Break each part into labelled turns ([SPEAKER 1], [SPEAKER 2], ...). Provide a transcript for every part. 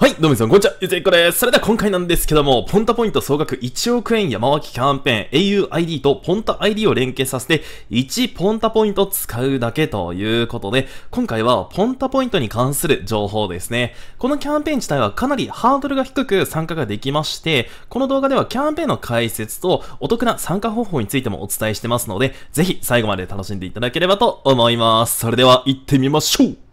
[SPEAKER 1] はい、どうもみなさん、こんにちは。ゆずえこです。それでは今回なんですけども、ポンタポイント総額1億円山脇キャンペーン、auID とポンタ ID を連携させて、1ポンタポイント使うだけということで、今回はポンタポイントに関する情報ですね。このキャンペーン自体はかなりハードルが低く参加ができまして、この動画ではキャンペーンの解説とお得な参加方法についてもお伝えしてますので、ぜひ最後まで楽しんでいただければと思います。それでは行ってみましょう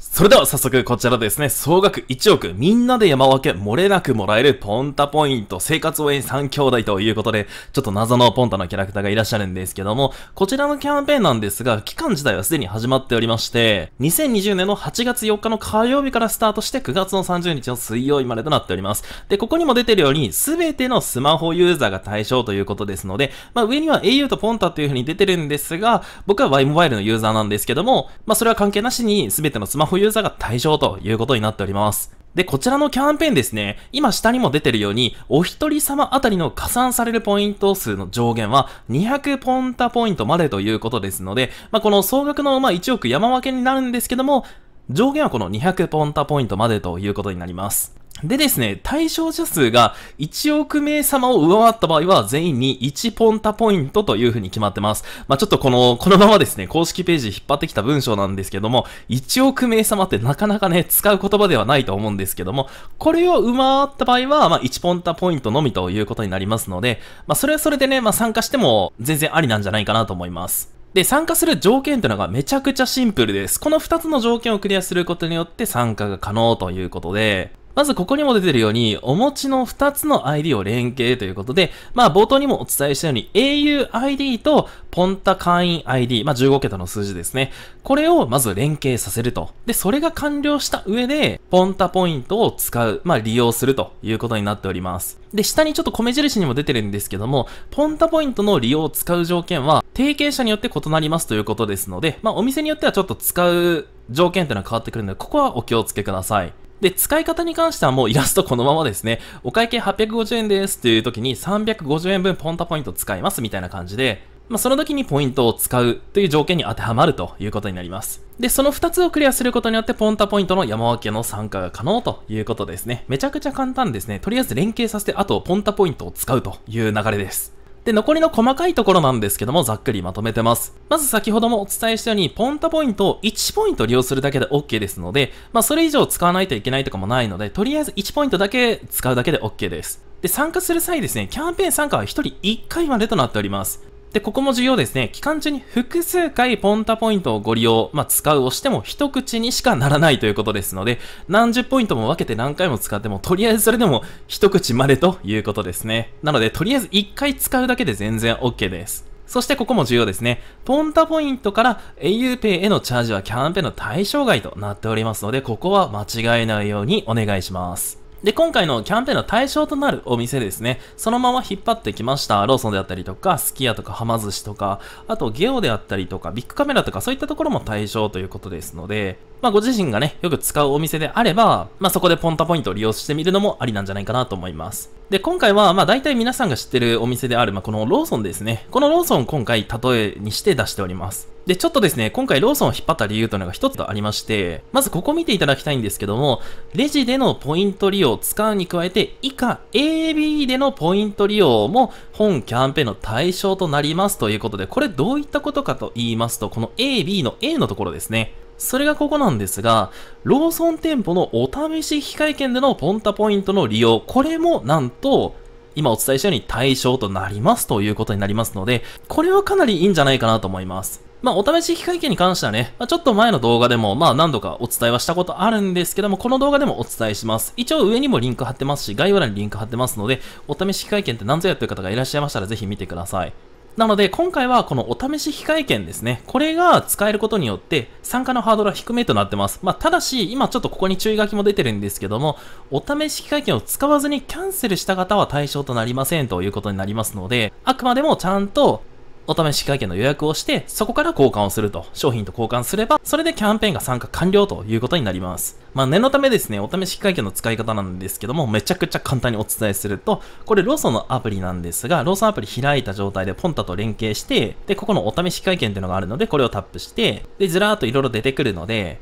[SPEAKER 1] それでは早速こちらですね、総額1億みんなで山分け漏れなくもらえるポンタポイント生活応援3兄弟ということで、ちょっと謎のポンタのキャラクターがいらっしゃるんですけども、こちらのキャンペーンなんですが、期間自体はすでに始まっておりまして、2020年の8月4日の火曜日からスタートして9月の30日の水曜日までとなっております。で、ここにも出てるように、すべてのスマホユーザーが対象ということですので、まあ上には au とポンタという風に出てるんですが、僕は Y モバイルのユーザーなんですけども、まあそれは関係なしにすべてのスマホ保有者が対象ということになっております。で、こちらのキャンペーンですね、今下にも出てるように、お一人様あたりの加算されるポイント数の上限は200ポンタポイントまでということですので、まあ、この総額のま1億山分けになるんですけども、上限はこの200ポンタポイントまでということになります。でですね、対象者数が1億名様を上回った場合は全員に1ポンタポイントという風に決まってます。まあ、ちょっとこの、このままですね、公式ページ引っ張ってきた文章なんですけども、1億名様ってなかなかね、使う言葉ではないと思うんですけども、これを上回った場合は、まあ、1ポンタポイントのみということになりますので、まあ、それはそれでね、まあ、参加しても全然ありなんじゃないかなと思います。で、参加する条件というのがめちゃくちゃシンプルです。この2つの条件をクリアすることによって参加が可能ということで、まずここにも出てるように、お持ちの2つの ID を連携ということで、まあ冒頭にもお伝えしたように auID とポンタ会員 ID、まあ15桁の数字ですね。これをまず連携させると。で、それが完了した上で、ポンタポイントを使う、まあ利用するということになっております。で、下にちょっと米印にも出てるんですけども、ポンタポイントの利用を使う条件は、提携者によって異なりますということですので、まあお店によってはちょっと使う条件ていうのは変わってくるので、ここはお気をつけください。で、使い方に関してはもうイラストこのままですね、お会計850円ですっていう時に350円分ポンタポイント使いますみたいな感じで、まあ、その時にポイントを使うという条件に当てはまるということになります。で、その2つをクリアすることによって、ポンタポイントの山分けの参加が可能ということですね。めちゃくちゃ簡単ですね。とりあえず連携させて、あとポンタポイントを使うという流れです。で、残りの細かいところなんですけども、ざっくりまとめてます。まず先ほどもお伝えしたように、ポンタポイントを1ポイント利用するだけで OK ですので、まあ、それ以上使わないといけないとかもないので、とりあえず1ポイントだけ使うだけで OK です。で、参加する際ですね、キャンペーン参加は1人1回までとなっております。で、ここも重要ですね。期間中に複数回ポンタポイントをご利用、まあ、使うをしても一口にしかならないということですので、何十ポイントも分けて何回も使っても、とりあえずそれでも一口までということですね。なので、とりあえず一回使うだけで全然 OK です。そしてここも重要ですね。ポンタポイントから auPay へのチャージはキャンペーンの対象外となっておりますので、ここは間違えないようにお願いします。で、今回のキャンペーンの対象となるお店ですね、そのまま引っ張ってきました。ローソンであったりとか、すき家とか、はま寿司とか、あとゲオであったりとか、ビッグカメラとか、そういったところも対象ということですので、まあご自身がね、よく使うお店であれば、まあそこでポンタポイントを利用してみるのもありなんじゃないかなと思います。で、今回は、まあ大体皆さんが知ってるお店である、まあこのローソンですね。このローソン今回例えにして出しております。で、ちょっとですね、今回ローソンを引っ張った理由というのが一つとありまして、まずここ見ていただきたいんですけども、レジでのポイント利用を使うに加えて、以下 AB でのポイント利用も本キャンペーンの対象となりますということで、これどういったことかと言いますと、この AB の A のところですね。それがここなんですが、ローソン店舗のお試し機会券でのポンタポイントの利用、これもなんと、今お伝えしたように対象となりますということになりますので、これはかなりいいんじゃないかなと思います。まあ、お試し機会券に関してはね、まあ、ちょっと前の動画でも、まあ、何度かお伝えはしたことあるんですけども、この動画でもお伝えします。一応上にもリンク貼ってますし、概要欄にリンク貼ってますので、お試し機会券って何ぞやってる方がいらっしゃいましたら、ぜひ見てください。なので、今回はこのお試し控え券ですね。これが使えることによって、参加のハードルは低めとなってます。まあ、ただし、今ちょっとここに注意書きも出てるんですけども、お試し控え券を使わずにキャンセルした方は対象となりませんということになりますので、あくまでもちゃんとお試し会計の予約をして、そこから交換をすると、商品と交換すれば、それでキャンペーンが参加完了ということになります。まあ念のためですね、お試し会計の使い方なんですけども、めちゃくちゃ簡単にお伝えすると、これローソンのアプリなんですが、ローソンアプリ開いた状態でポンタと連携して、で、ここのお試し会計っていうのがあるので、これをタップして、で、ずらーっと色々出てくるので、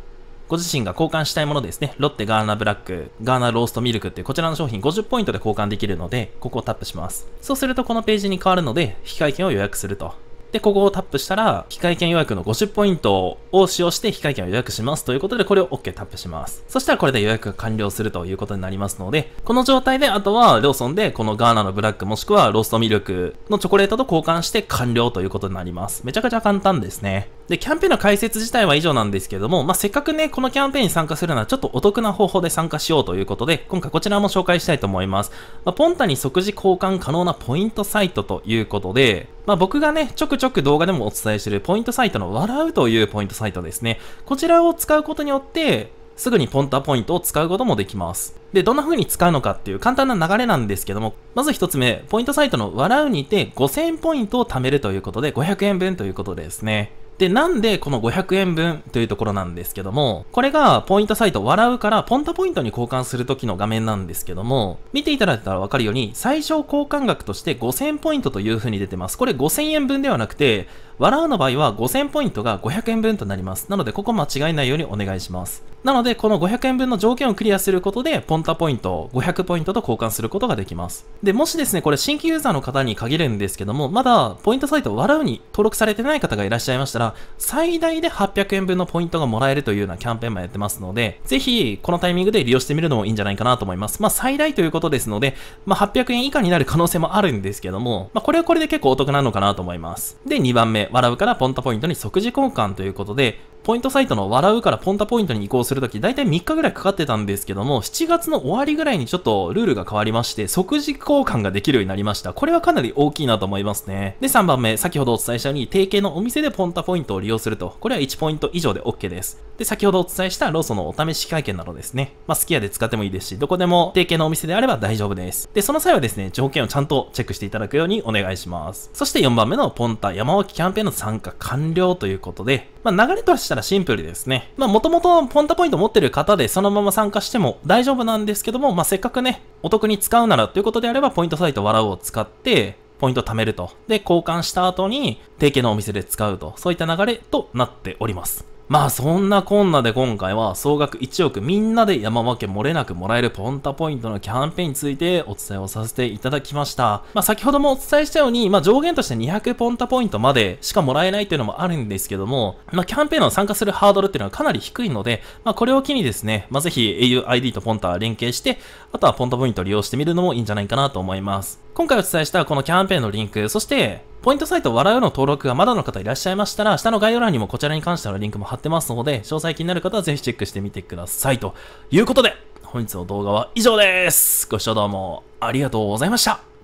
[SPEAKER 1] ご自身が交換したいものですね。ロッテガーナブラック、ガーナローストミルクっていうこちらの商品50ポイントで交換できるので、ここをタップします。そうするとこのページに変わるので、引換券を予約すると。で、ここをタップしたら、非会券予約の50ポイントを使用して、非会券を予約しますということで、これを OK タップします。そしたら、これで予約が完了するということになりますので、この状態で、あとは、ローソンで、このガーナのブラックもしくは、ローストミルクのチョコレートと交換して完了ということになります。めちゃくちゃ簡単ですね。で、キャンペーンの解説自体は以上なんですけども、まあ、せっかくね、このキャンペーンに参加するのはちょっとお得な方法で参加しようということで、今回こちらも紹介したいと思います。まあ、ポンタに即時交換可能なポイントサイトということで、まあ、僕がね、ちょくちょく動画でもお伝えしているポイントサイトの笑うというポイントサイトですね。こちらを使うことによって、すぐにポンタポイントを使うこともできます。で、どんな風に使うのかっていう簡単な流れなんですけども、まず一つ目、ポイントサイトの笑うにて5000ポイントを貯めるということで、500円分ということですね。で、なんでこの500円分というところなんですけども、これがポイントサイト笑うからポンタポイントに交換するときの画面なんですけども、見ていただいたらわかるように、最小交換額として5000ポイントという風に出てます。これ5000円分ではなくて、笑うの場合は5000ポイントが500円分となります。なので、ここ間違えないようにお願いします。なので、この500円分の条件をクリアすることで、ポンタポイントを500ポイントと交換することができます。で、もしですね、これ新規ユーザーの方に限るんですけども、まだ、ポイントサイト笑うに登録されてない方がいらっしゃいましたら、最大で800円分のポイントがもらえるというようなキャンペーンもやってますので、ぜひ、このタイミングで利用してみるのもいいんじゃないかなと思います。まあ、最大ということですので、まあ、800円以下になる可能性もあるんですけども、まあ、これはこれで結構お得なのかなと思います。で、2番目、笑うからポンタポイントに即時交換ということで、ポイントサイトの笑うからポンタポイントに移行するとき、だいたい3日ぐらいかかってたんですけども、7月の終わりぐらいにちょっとルールが変わりまして、即時交換ができるようになりました。これはかなり大きいなと思いますね。で、3番目、先ほどお伝えしたように、提携のお店でポンタポイントを利用すると、これは1ポイント以上で OK です。で、先ほどお伝えしたローソンのお試し会見などですね。まあ、スキで使ってもいいですし、どこでも提携のお店であれば大丈夫です。で、その際はですね、条件をちゃんとチェックしていただくようにお願いします。そして4番目のポンタ山脇キャンペーンの参加完了ということで、まあ、流れとしたらシンプルですね。まあ、もともとポンタポイント持ってる方でそのまま参加しても大丈夫なんですけども、まあ、せっかくね、お得に使うならということであれば、ポイントサイト笑うを使って、ポイント貯めると。で、交換した後に、提携のお店で使うと。そういった流れとなっております。まあそんなこんなで今回は総額1億みんなで山分け漏れなくもらえるポンタポイントのキャンペーンについてお伝えをさせていただきました。まあ先ほどもお伝えしたように、まあ上限として200ポンタポイントまでしかもらえないっていうのもあるんですけども、まあキャンペーンの参加するハードルっていうのはかなり低いので、まあこれを機にですね、まあぜひ auID とポンタ連携して、あとはポンタポイントを利用してみるのもいいんじゃないかなと思います。今回お伝えしたこのキャンペーンのリンク、そしてポイントサイト笑うの登録がまだの方いらっしゃいましたら、下の概要欄にもこちらに関してのリンクも貼ってますので、詳細気になる方はぜひチェックしてみてください。ということで、本日の動画は以上です。ご視聴どうもありがとうございました。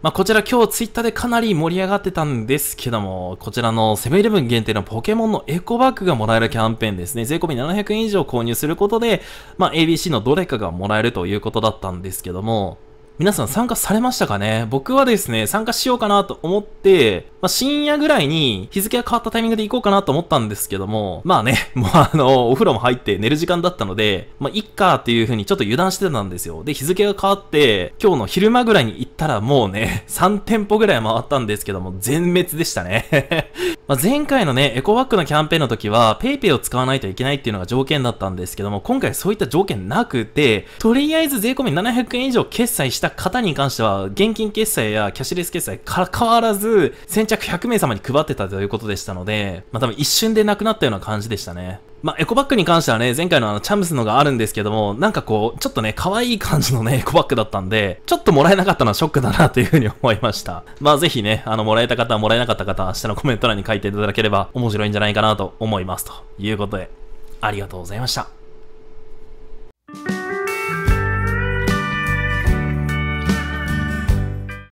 [SPEAKER 1] まあ、こちら今日ツイッターでかなり盛り上がってたんですけども、こちらのセブンイレブン限定のポケモンのエコバッグがもらえるキャンペーンですね。税込み700円以上購入することで、まあ、ABC のどれかがもらえるということだったんですけども、皆さん参加されましたかね僕はですね、参加しようかなと思って、まあ、深夜ぐらいに日付が変わったタイミングで行こうかなと思ったんですけども、まあね、もうあの、お風呂も入って寝る時間だったので、まあ、いっかっていう風にちょっと油断してたんですよ。で、日付が変わって、今日の昼間ぐらいに行ったらもうね、3 店舗ぐらい回ったんですけども、全滅でしたね。ま前回のね、エコバッグのキャンペーンの時は、PayPay を使わないといけないっていうのが条件だったんですけども、今回そういった条件なくて、とりあえず税込み700円以上決済したした方に関しては、現金決済やキャッシュレス決済から変わらず、先着100名様に配ってたということでしたので、まあ、多分一瞬でなくなったような感じでしたね。まあ、エコバッグに関してはね、前回のあの、チャムスのがあるんですけども、なんかこう、ちょっとね、可愛い感じのね、エコバッグだったんで、ちょっともらえなかったのはショックだなというふうに思いました。まあ、ぜひね、あの、もらえた方、もらえなかった方、明日のコメント欄に書いていただければ面白いんじゃないかなと思います。ということで、ありがとうございました。